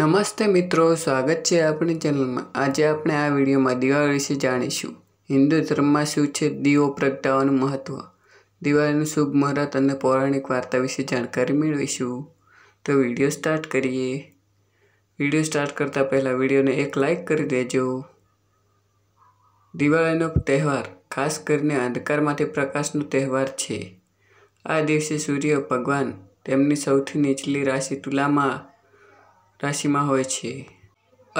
નમસ્તે મિત્રો સ્વાગત છે આપણી ચેનલમાં આજે આપણે આ વિડીયોમાં દિવાળી વિશે જાણીશું હિન્દુ ધર્મમાં શું છે દીવો પ્રગટાવાનું મહત્ત્વ દિવાળીનું શુભ મુહૂર્ત અને પૌરાણિક વાર્તા વિશે જાણકારી મેળવીશું તો વિડીયો સ્ટાર્ટ કરીએ વિડીયો સ્ટાર્ટ કરતાં પહેલાં વિડીયોને એક લાઇક કરી દેજો દિવાળીનો તહેવાર ખાસ કરીને અંધકારમાંથી પ્રકાશનો તહેવાર છે આ દિવસે સૂર્ય ભગવાન તેમની સૌથી નીચલી રાશિ તુલામાં રાશિમાં હોય છે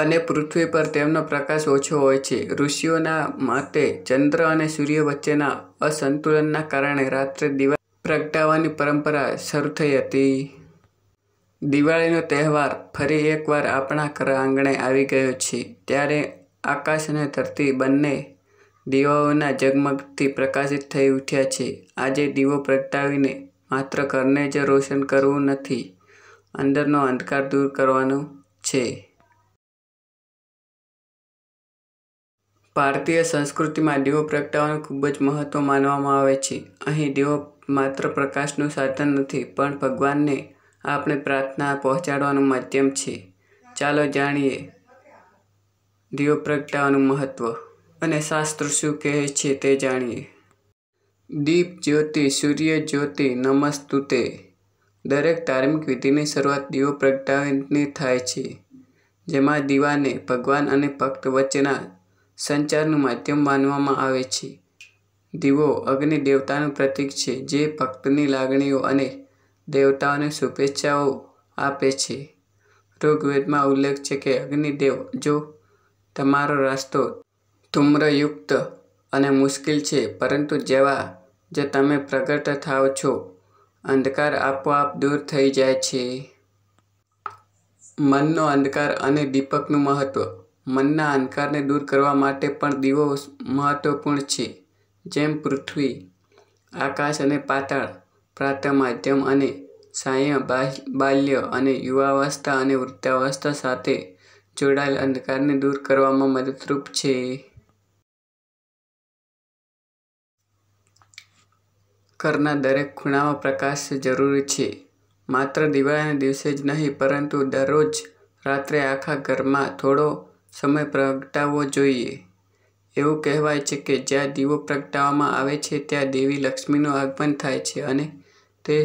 અને પૃથ્વી પર તેમનો પ્રકાશ ઓછો હોય છે ઋષિઓના મતે ચંદ્ર અને સૂર્ય વચ્ચેના અસંતુલનના કારણે રાત્રે દિવા પ્રગટાવવાની પરંપરા શરૂ થઈ હતી દિવાળીનો તહેવાર ફરી એકવાર આપણા ઘર આંગણે આવી ગયો છે ત્યારે આકાશ અને ધરતી બંને દીવાઓના જગમગથી પ્રકાશિત થઈ ઉઠ્યા છે આજે દીવો પ્રગટાવીને માત્ર ઘરને જ રોશન કરવું નથી અંદરનો અંધકાર દૂર કરવાનો છે ભારતીય સંસ્કૃતિમાં દીવો પ્રગટાવવાનું ખૂબ જ મહત્ત્વ માનવામાં આવે છે અહીં દીવો માત્ર પ્રકાશનું સાધન નથી પણ ભગવાનને આપણે પ્રાર્થના પહોંચાડવાનું માધ્યમ છે ચાલો જાણીએ દીવો પ્રગટાવવાનું મહત્ત્વ અને શાસ્ત્ર શું કહે છે તે જાણીએ દીપ જ્યોતિ સૂર્ય જ્યોતિ નમસ્તુતે દરેક ધાર્મિક વિધિની શરૂઆત દીવો પ્રગટાવીને થાય છે જેમાં દીવાને ભગવાન અને ભક્ત વચ્ચેના સંચારનું માધ્યમ માનવામાં આવે છે દીવો અગ્નિ દેવતાનું પ્રતીક છે જે ભક્તની લાગણીઓ અને દેવતાઓને શુભેચ્છાઓ આપે છે ઋગ્વેદમાં ઉલ્લેખ છે કે અગ્નિદેવ જો તમારો રસ્તો ધૂમ્રયુક્ત અને મુશ્કેલ છે પરંતુ જેવા જે તમે પ્રગટ થાઓ છો અંધકાર આપોઆપ દૂર થઈ જાય છે મનનો અંધકાર અને દીપકનું મહત્ત્વ મનના અંધકારને દૂર કરવા માટે પણ દીવો મહત્ત્વપૂર્ણ છે જેમ પૃથ્વી આકાશ અને પાતાળ પ્રાતઃ માધ્યમ અને સાય બાલ્ય અને યુવાવસ્થા અને વૃદ્ધાવસ્થા સાથે જોડાયેલ અંધકારને દૂર કરવામાં મદદરૂપ છે ઘરના દરેક ખૂણામાં પ્રકાશ જરૂરી છે માત્ર દિવાળીના દિવસે જ નહીં પરંતુ દરરોજ રાત્રે આખા ઘરમાં થોડો સમય પ્રગટાવવો જોઈએ એવું કહેવાય છે કે જ્યાં દીવો પ્રગટાવવામાં આવે છે ત્યાં દેવી લક્ષ્મીનું આગમન થાય છે અને તે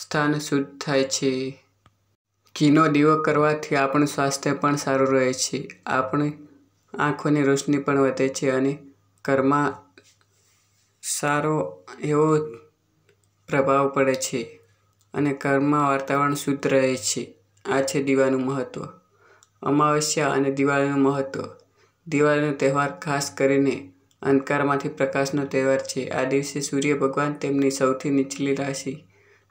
સ્થાન શુદ્ધ થાય છે ઘીનો દીવો કરવાથી આપણું સ્વાસ્થ્ય પણ સારું રહે છે આપણી આંખોની રોશની પણ વધે છે અને ઘરમાં સારો એવો પ્રભાવ પડે છે અને ઘરમાં વાતાવરણ શુદ્ધ રહે છે આ છે દીવાનું મહત્ત્વ અમાવસ્યા અને દિવાળીનું મહત્ત્વ દિવાળીનો તહેવાર ખાસ કરીને અંધકારમાંથી પ્રકાશનો તહેવાર છે આ દિવસે સૂર્ય ભગવાન તેમની સૌથી નીચલી રાશિ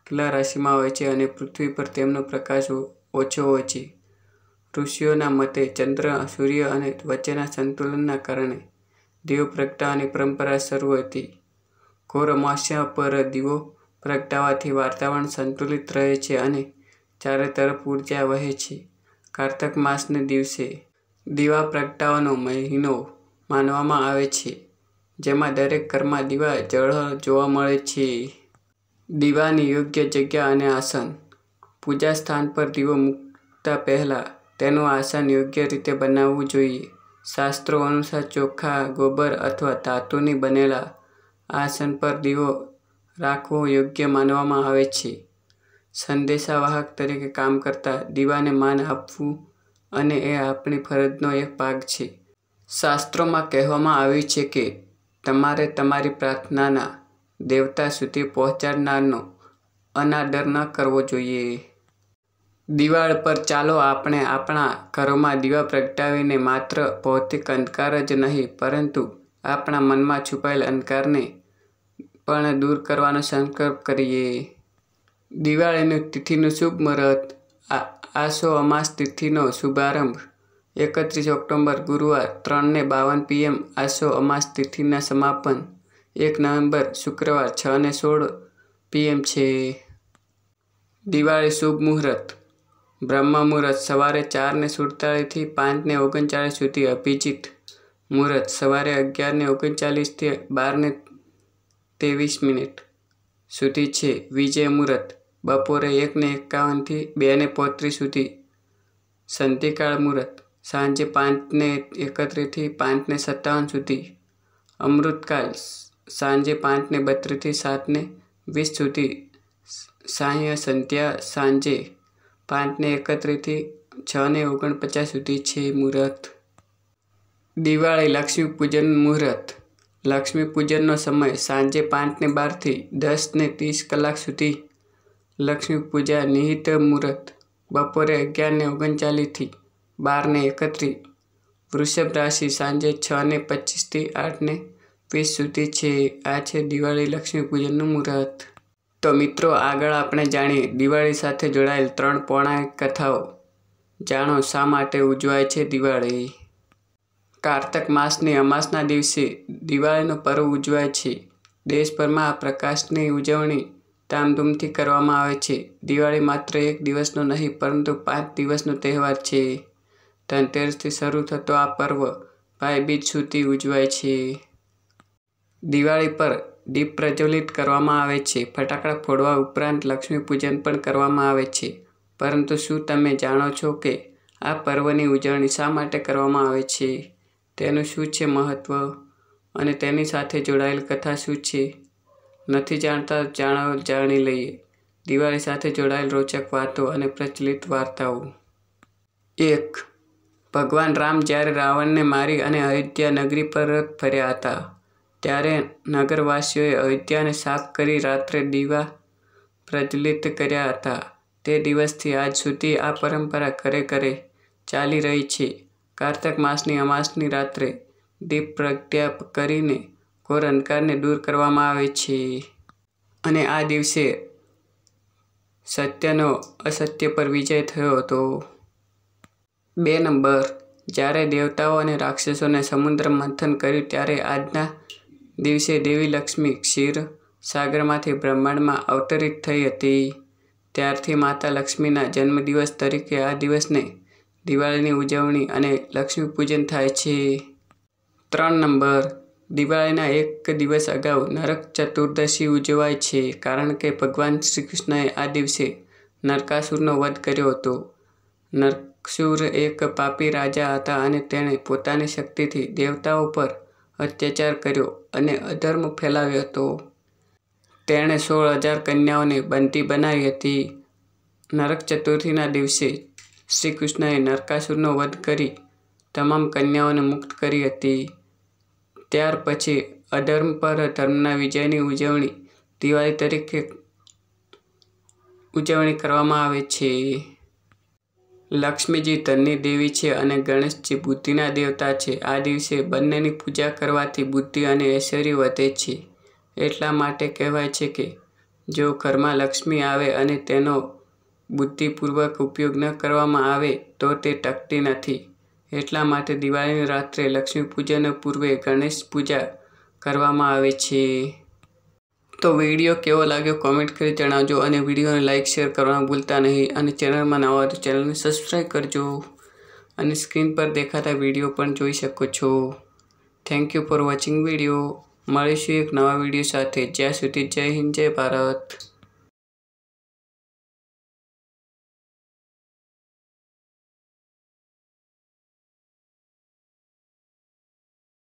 તુલા રાશિમાં હોય છે અને પૃથ્વી પર તેમનો પ્રકાશ ઓછો હોય છે ઋષિઓના મતે ચંદ્ર સૂર્ય અને વચ્ચેના સંતુલનના કારણે દીવો પ્રગટાવાની પરંપરા શરૂ હતી ઘોર અમાસ્યા પર દીવો પ્રગટાવાથી વાતાવરણ સંતુલિત રહે છે અને ચારે તરફ ઊર્જા વહે છે કારતક માસને દિવસે દીવા પ્રગટાવાનો મહિનો માનવામાં આવે છે જેમાં દરેક ઘરમાં દીવા જળ જોવા મળે છે દીવાની યોગ્ય જગ્યા અને આસન પૂજા સ્થાન પર દીવો મૂકતા પહેલાં તેનું આસન યોગ્ય રીતે બનાવવું જોઈએ શાસ્ત્રો અનુસાર ચોખા ગોબર અથવા ધાતુની બનેલા આસન પર દીવો રાખવો યોગ્ય માનવામાં આવે છે સંદેશાવાહક તરીકે કામ કરતા દીવાને માન આપવું અને એ આપણી ફરજનો એક ભાગ છે શાસ્ત્રોમાં કહેવામાં આવ્યું છે કે તમારે તમારી પ્રાર્થનાના દેવતા સુધી પહોંચાડનારનો અનાદર ન કરવો જોઈએ દિવાળ પર ચાલો આપણે આપણા ઘરોમાં દીવા પ્રગટાવીને માત્ર ભૌતિક અંધકાર જ નહીં પરંતુ આપણા મનમાં છુપાયેલ અંધકારને પણ દૂર કરવાનો સંકલ્પ કરીએ દિવાળીનું તિથિનું શુભ મુહૂર્ત આસો અમાસ તિથિનો શુભારંભ એકત્રીસ ઓક્ટોબર ગુરુવાર ત્રણને બાવન પીએમ આસો અમાસ તિથિના સમાપન એક નવેમ્બર શુક્રવાર છ ને સોળ પીએમ છે દિવાળી શુભ મુહૂર્ત બ્રહ્મ મુહૂર્ત સવારે ચારને સુડતાળીસથી પાંચને ઓગણચાળીસ સુધી અભિજીત મુહૂર્ત સવારે અગિયારને ઓગણચાળીસથી બારને ત્રેવીસ મિનિટ સુધી છે વિજય મુહૂર્ત બપોરે એકને એકાવનથી બેને પોત્રીસ સુધી સંધિકાળ મુહૂર્ત સાંજે પાંચને એકત્રીસથી પાંચને સત્તાવન સુધી અમૃતકાળ સાંજે પાંચને બત્રીસથી સાતને વીસ સુધી સાંય સંધ્યા સાંજે પાંચને એકત્રીસથી છને ઓગણપચાસ સુધી છે મુહૂર્ત દિવાળી લક્ષ્મી પૂજન મુહૂર્ત લક્ષ્મી પૂજનનો સમય સાંજે પાંચને બારથી દસને ત્રીસ કલાક સુધી લક્ષ્મી પૂજા નિહિત મુહૂર્ત બપોરે અગિયારને ઓગણચાલીસથી બારને એકત્રીસ વૃષભ રાશિ સાંજે છને પચીસથી આઠને વીસ સુધી છે આ છે દિવાળી લક્ષ્મી પૂજનનું મુહૂર્ત તો મિત્રો આગળ આપણે જાણીએ દિવાળી સાથે જોડાયેલ ત્રણ પૌરાણિક કથાઓ જાણો શા માટે ઉજવાય છે દિવાળી કારતક માસની અમાસના દિવસે દિવાળીનો પર્વ ઉજવાય છે દેશભરમાં આ પ્રકાશની ઉજવણી ધામધૂમથી કરવામાં આવે છે દિવાળી માત્ર એક દિવસનો નહીં પરંતુ પાંચ દિવસનો તહેવાર છે ધનતેરસથી શરૂ થતો આ પર્વ ભાઈબીજ સુધી ઉજવાય છે દિવાળી પર દીપ પ્રજ્વલિત કરવામાં આવે છે ફટાકડા ફોડવા ઉપરાંત લક્ષ્મી પૂજન પણ કરવામાં આવે છે પરંતુ શું તમે જાણો છો કે આ પર્વની ઉજવણી શા માટે કરવામાં આવે છે તેનું શું છે મહત્ત્વ અને તેની સાથે જોડાયેલ કથા શું છે નથી જાણતા જાણો જાણી લઈએ દિવાળી સાથે જોડાયેલ રોચક વાતો અને પ્રચલિત વાર્તાઓ એક ભગવાન રામ જ્યારે રાવણને મારી અને અયોધ્યા નગરી પરત ફર્યા હતા ત્યારે નગરવાસીઓએ અયોધ્યાને સાફ કરી રાત્રે દીવા પ્રજ્વલિત કર્યા હતા તે દિવસથી આજ સુધી આ પરંપરા ઘરે ઘરે ચાલી રહી છે કારતક માસની અમાસની રાત્રે દીપ પ્રગટ્યા કરીને ઘોર અંધકારને દૂર કરવામાં આવે છે અને આ દિવસે સત્યનો અસત્ય પર વિજય થયો હતો બે નંબર જ્યારે દેવતાઓ અને રાક્ષસોને સમુદ્ર મંથન કર્યું ત્યારે આજના દિવસે દેવી લક્ષ્મી ક્ષીર સાગરમાંથી બ્રહ્માંડમાં અવતરિત થઈ હતી ત્યારથી માતા લક્ષ્મીના જન્મદિવસ તરીકે આ દિવસને દિવાળીની ઉજવણી અને લક્ષ્મી પૂજન થાય છે ત્રણ નંબર દિવાળીના એક દિવસ અગાઉ નરક ચતુર્દશી ઉજવાય છે કારણ કે ભગવાન શ્રી કૃષ્ણએ આ દિવસે નરકાસુરનો વધ કર્યો હતો નરકસુર એક પાપી રાજા હતા અને તેણે પોતાની શક્તિથી દેવતાઓ પર અત્યાચાર કર્યો અને અધર્મ ફેલાવ્યો હતો તેણે સોળ હજાર કન્યાઓને બંધી બનાવી હતી નરક ચતુર્થીના દિવસે શ્રી કૃષ્ણએ નરકાસુરનો વધ કરી તમામ કન્યાઓને મુક્ત કરી હતી ત્યાર પછી અધર્મ પર ધર્મના વિજયની ઉજવણી દિવાળી તરીકે ઉજવણી કરવામાં આવે છે લક્ષ્મીજી ધનની દેવી છે અને ગણેશજી બુદ્ધિના દેવતા છે આ દિવસે બંનેની પૂજા કરવાથી બુદ્ધિ અને ઐશ્વર્ય વધે છે એટલા માટે કહેવાય છે કે જો ઘરમાં લક્ષ્મી આવે અને તેનો બુદ્ધિપૂર્વક ઉપયોગ ન કરવામાં આવે તો તે ટકતી નથી એટલા માટે દિવાળીની રાત્રે લક્ષ્મી પૂજન પૂર્વે ગણેશ પૂજા કરવામાં આવે છે તો વિડીયો કેવો લાગ્યો કોમેન્ટ કરી જણાવજો અને વિડીયોને લાઇક શેર કરવાનું ભૂલતા નહીં અને ચેનલમાં ના હોય તો ચેનલને સબસ્ક્રાઈબ કરજો અને સ્ક્રીન પર દેખાતા વિડીયો પણ જોઈ શકો છો thank you for watching video મળીશું એક નવા વિડીયો સાથે જ્યાં સુધી જય હિન્દ જય ભારત